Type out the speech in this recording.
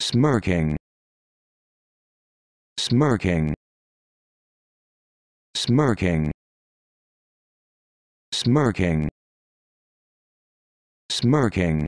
smirking smirking smirking smirking smirking